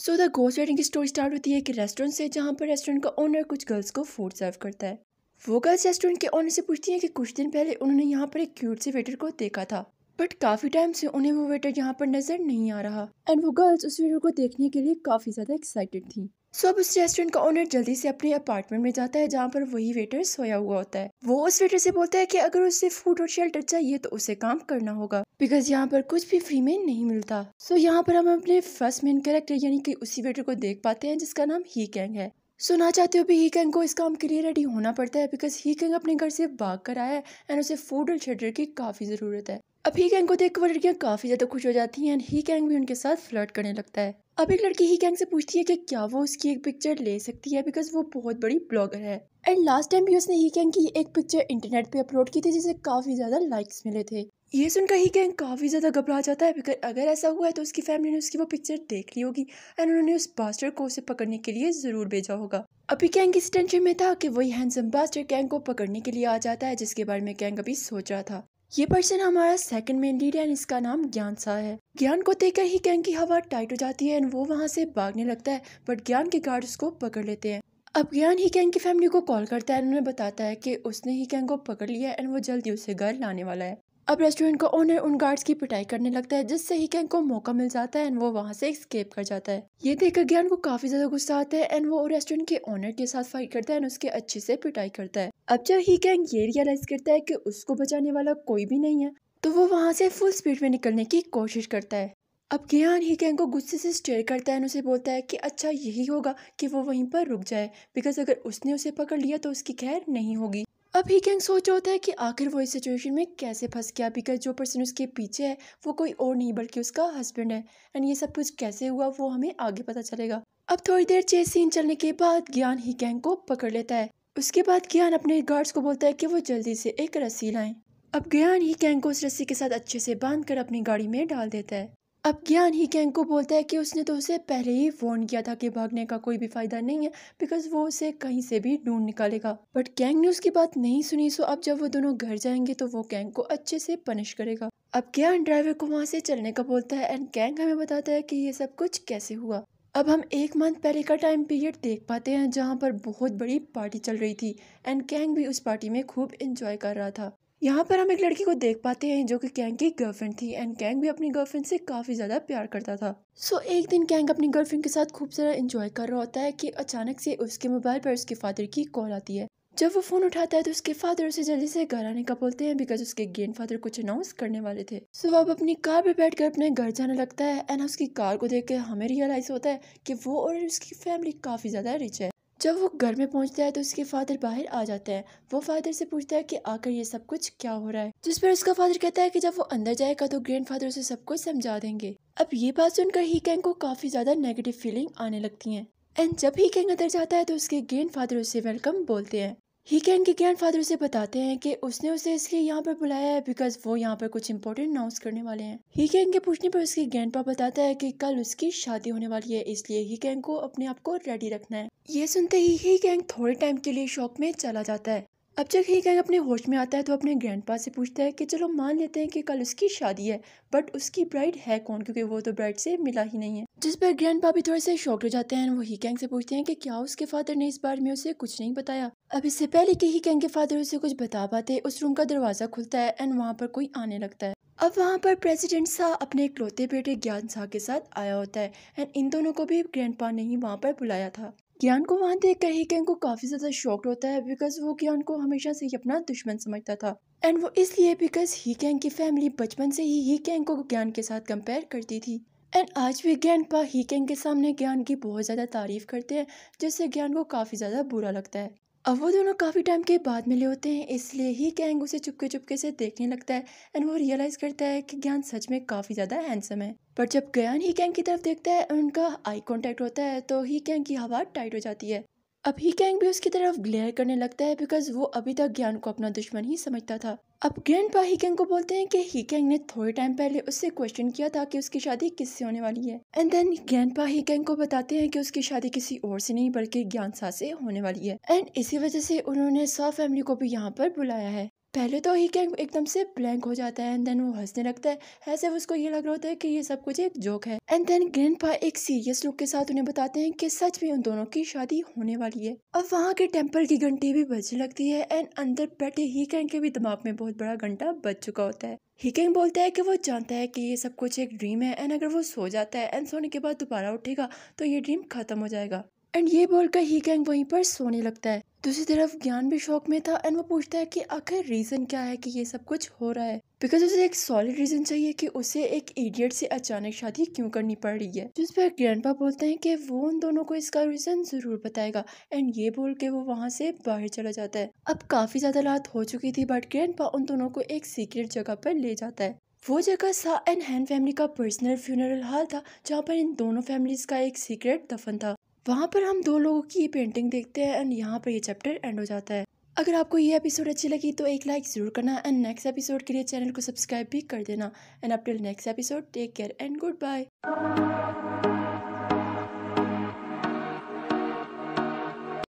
so the ghost writing की story start होती है कि रेस्टोरेंट से जहाँ पर रेस्टोरेंट का ओनर कुछ गर्ल्स को फूड सर्व करता है वो गर्ल्स रेस्टोरेंट के ओनर से पूछती हैं कि कुछ दिन पहले उन्होंने यहाँ पर एक क्यूट से वेटर को देखा था बट काफ़ी टाइम से उन्हें वो वेटर यहाँ पर नज़र नहीं आ रहा एंड वो गर्ल्स उस वेटर को देखने के लिए काफ़ी ज़्यादा एक्साइटेड थी सो अब उस रेस्टोरेंट का ओनर जल्दी से अपने अपार्टमेंट में जाता है जहाँ पर वही वेटर सोया हुआ होता है वो उस वेटर से बोलता है कि अगर उसे फूड और शेल्टर चाहिए तो उसे काम करना होगा बिकॉज यहाँ पर कुछ भी फ्री में नहीं मिलता सो so, यहाँ पर हम अपने फर्स्ट मेन कैरेक्टर यानी कि उसी वेटर को देख पाते हैं जिसका नाम ही कैंग है सुना चाहते हो भी ही कैंग को इस काम के लिए रेडी होना पड़ता है बिकॉज ही कैंग अपने घर से भाग कर आया है एंड उसे फूड और शेल्टर की काफ़ी ज़रूरत है अब ही गैंग को देखकर वो लड़कियाँ काफ़ी ज़्यादा खुश हो जाती हैं एंड ही गैंग भी उनके साथ फ्लर्ट करने लगता है अब एक लड़की ही गैंग से पूछती है कि क्या वो उसकी एक पिक्चर ले सकती है बिकॉज वो बहुत बड़ी ब्लॉगर है एंड लास्ट टाइम भी उसने ही गैंग की एक पिक्चर इंटरनेट पे अपलोड की थी जिसे काफ़ी ज़्यादा लाइक्स मिले थे ये सुनकर ही गैंग काफ़ी ज़्यादा घबरा जाता है बिकॉज अगर ऐसा हुआ है तो उसकी फैमिली ने उसकी वो पिक्चर देख ली होगी एंड उन्होंने उस बास्टर को उसे पकड़ने के लिए ज़रूर भेजा होगा अभी कैंग इस टेंशन में था कि वही हैंडसम बास्टर कैंग को पकड़ने के लिए आ जाता है जिसके बारे में कैंग अभी सोच रहा था ये पर्सन हमारा सेकंड मेन लीड है एंड इसका नाम ज्ञान सा है ज्ञान को देखकर ही गैंग की हवा टाइट हो जाती है एंड वो वहाँ से भागने लगता है बट ज्ञान के गार्ड उसको पकड़ लेते हैं अब ज्ञान ही गैंग की फैमिली को कॉल करता है एंड उन्हें बताता है कि उसने ही गैंग को पकड़ लिया है एंड वो जल्दी उसे घर लाने वाला है अब रेस्टोरेंट का ओनर उन गार्ड्स की पिटाई करने लगता है जिससे ही कैंग को मौका मिल जाता है एंड वो वहाँ से एस्केप कर जाता है ये देखकर ज्ञान को काफी ज्यादा गुस्सा आता है एंड वो रेस्टोरेंट के ओनर के साथ फाइट करता है एंड उसके अच्छे से पिटाई करता है अब जब ही कैंग ये रियलाइज करता है की उसको बचाने वाला कोई भी नहीं है तो वो वहाँ से फुल स्पीड में निकलने की कोशिश करता है अब ज्ञान ही कैंग को गुस्से से स्टेयर करता है उसे बोलता है कि अच्छा यही होगा कि वो वहीं पर रुक जाए बिकॉज अगर उसने उसे पकड़ लिया तो उसकी खैर नहीं होगी अब ही कैंग सोच होता है कि आखिर वो इस सिचुएशन में कैसे फंस गया बिकॉज जो पर्सन उसके पीछे है वो कोई और नहीं बल्कि उसका हस्बैंड है एंड ये सब कुछ कैसे हुआ वो हमें आगे पता चलेगा अब थोड़ी देर चेस सीन चलने के बाद ज्ञान ही कैंग को पकड़ लेता है उसके बाद ज्ञान अपने गार्ड्स को बोलता है कि वो जल्दी से एक रस्सी लाएं अब ज्ञान ही कैंग को उस रस्सी के साथ अच्छे से बांध कर अपनी गाड़ी में डाल देता है अब ज्ञान ही कैंग को बोलता है कि उसने तो उसे पहले ही फ़ोन किया था कि भागने का कोई भी फ़ायदा नहीं है बिकॉज वो उसे कहीं से भी ढूंढ निकालेगा बट कैंग ने उसकी बात नहीं सुनी सो अब जब वो दोनों घर जाएंगे तो वो कैंग को अच्छे से पनिश करेगा अब ज्ञान ड्राइवर को वहाँ से चलने का बोलता है एंड कैंग हमें बताता है की ये सब कुछ कैसे हुआ अब हम एक मंथ पहले का टाइम पीरियड देख पाते हैं जहाँ पर बहुत बड़ी पार्टी चल रही थी एंड कैंग भी उस पार्टी में खूब इंजॉय कर रहा था यहाँ पर हम एक लड़की को देख पाते हैं जो कि कैंग की गर्लफ्रेंड थी एंड कैंग भी अपनी गर्लफ्रेंड से काफ़ी ज़्यादा प्यार करता था सो so, एक दिन कैंग अपनी गर्लफ्रेंड के साथ खूब सारा इंजॉय कर रहा होता है कि अचानक से उसके मोबाइल पर उसके फादर की कॉल आती है जब वो फ़ोन उठाता है तो उसके फादर उसे जल्दी से घर आने का बोलते हैं बिकॉज उसके ग्रैंड फादर कुछ अनाउंस करने वाले थे सो so, अब अपनी कार पर बैठ कर अपने घर जाने लगता है एंड उसकी कार को देख कर हमें रियलाइज़ होता है कि वो और उसकी फैमिली काफ़ी ज़्यादा रिच है जब वो घर में पहुंचता है तो उसके फादर बाहर आ जाते हैं वो फादर से पूछता है कि आकर ये सब कुछ क्या हो रहा है जिस पर उसका फादर कहता है कि जब वो अंदर जाएगा तो ग्रैंड फादर उसे सब कुछ समझा देंगे अब ये बात सुनकर ही कैंग को काफ़ी ज़्यादा नेगेटिव फीलिंग आने लगती है एंड जब ही कैंग अंदर जाता है तो उसके ग्रैंड फादर उसे वेलकम बोलते हैं ही कैन के ग्रैंड फादर उसे बताते हैं कि उसने उसे इसलिए यहाँ पर बुलाया है बिकॉज वो यहाँ पर कुछ इंपॉर्टेंट अनाउंस करने वाले हैं ही कैंग के पूछने पर उसके ग्रैंड बताता है कि कल उसकी शादी होने वाली है इसलिए ही कैंग को अपने आप को रेडी रखना है ये सुनते ही ही कैंग थोड़े टाइम के लिए शॉप में चला जाता है अब जब ही कहीं अपने होश में आता है तो अपने ग्रैंड से पूछता है कि चलो मान लेते हैं कि कल उसकी शादी है बट उसकी ब्राइड है कौन क्योंकि वो तो ब्राइड से मिला ही नहीं है जिस पर ग्रैंड भी थोड़े से शॉक हो जाते हैं वो ही कैंग से पूछते हैं कि क्या उसके फादर ने इस बारे में उसे कुछ नहीं बताया अब इससे पहले कि ही कैंग के फादर उसे कुछ बता पाते उस रूम का दरवाजा खुलता है एंड वहाँ पर कोई आने लगता है अब वहाँ पर प्रेसिडेंट शाह अपने इकलौते बेटे ज्ञान शाह के साथ आया होता है एंड इन दोनों को भी ग्रैंड ने ही वहाँ पर बुलाया था कियान को वहाँ देख कर ही किंग को काफ़ी ज़्यादा शॉक होता है बिकॉज वो कियान को हमेशा से ही अपना दुश्मन समझता था एंड वो इसलिए बिकॉज ही कैंग की फैमिली बचपन से ही ही को ज्ञान के साथ कंपेयर करती थी एंड आज भी ज्ञान पा ही कैंग के सामने ज्ञान की बहुत ज़्यादा तारीफ़ करते हैं जिससे ज्ञान को काफ़ी ज़्यादा बुरा लगता है अब वो दोनों काफ़ी टाइम के बाद मिले होते हैं इसलिए ही कैंग उसे चुपके चुपके से देखने लगता है एंड वो रियलाइज़ करता है कि ज्ञान सच में काफ़ी ज़्यादा हैंडसम है पर जब गयान ही कैंग की तरफ देखता है उनका आई कांटेक्ट होता है तो ही कैंग की हवा टाइट हो जाती है अभी कैंग भी उसकी तरफ ग्लेयर करने लगता है बिकॉज वो अभी तक ज्ञान को अपना दुश्मन ही समझता था अब ग्रैंड पा कैंग को बोलते हैं कि कैंग ने थोड़े टाइम पहले उससे क्वेश्चन किया था कि उसकी शादी किससे होने वाली है and then grandpa Kang को बताते हैं कि उसकी शादी किसी और से नहीं बल्कि ज्ञान सा से होने वाली है एंड इसी वजह से उन्होंने सौ फैमिली को भी यहाँ पर बुलाया है पहले तो ही कैंग एकदम से ब्लैंक हो जाता है एंड देन वो हंसने लगता है ऐसे उसको ये लग रहा होता है कि ये सब कुछ एक जोक है एंड देन ग्रैंडपा एक सीरियस लुक के साथ उन्हें बताते हैं कि सच में उन दोनों की शादी होने वाली है अब वहाँ के टेम्पल की घंटी भी बजने लगती है एंड अंदर बैठे ही कैंग के भी दिमाग में बहुत बड़ा घंटा बज चुका होता है ही कैंग बोलता है कि वो जानता है कि ये सब कुछ एक ड्रीम है एंड अगर वो सो जाता है एंड सोने के बाद दोबारा उठेगा तो ये ड्रीम खत्म हो जाएगा एंड ये बोलकर ही गैंग वहीं पर सोने लगता है दूसरी तरफ ज्ञान भी शौक में था एंड वो पूछता है कि आखिर रीज़न क्या है कि ये सब कुछ हो रहा है बिकॉज उसे एक सॉलिड रीज़न चाहिए कि उसे एक इडियट से अचानक शादी क्यों करनी पड़ रही है जिस पर ग्रैंडपा बोलते हैं कि वो उन दोनों को इसका रीज़न ज़रूर बताएगा एंड ये बोल के वो वहाँ से बाहर चला जाता है अब काफ़ी ज़्यादा रात हो चुकी थी बट पा उन दोनों को एक सीक्रेट जगह पर ले जाता है वो जगह सा एंड हैन फैमिली का पर्सनल फ्यूनरल हॉल था जहाँ पर इन दोनों फैमिलीज का एक सीक्रेट दफन था वहाँ पर हम दो लोगों की पेंटिंग देखते हैं एंड यहाँ पर ये चैप्टर एंड हो जाता है अगर आपको ये एपिसोड अच्छी लगी तो एक लाइक ज़रूर करना एंड नेक्स्ट एपिसोड के लिए चैनल को सब्सक्राइब भी कर देना and up till next episode take care and good bye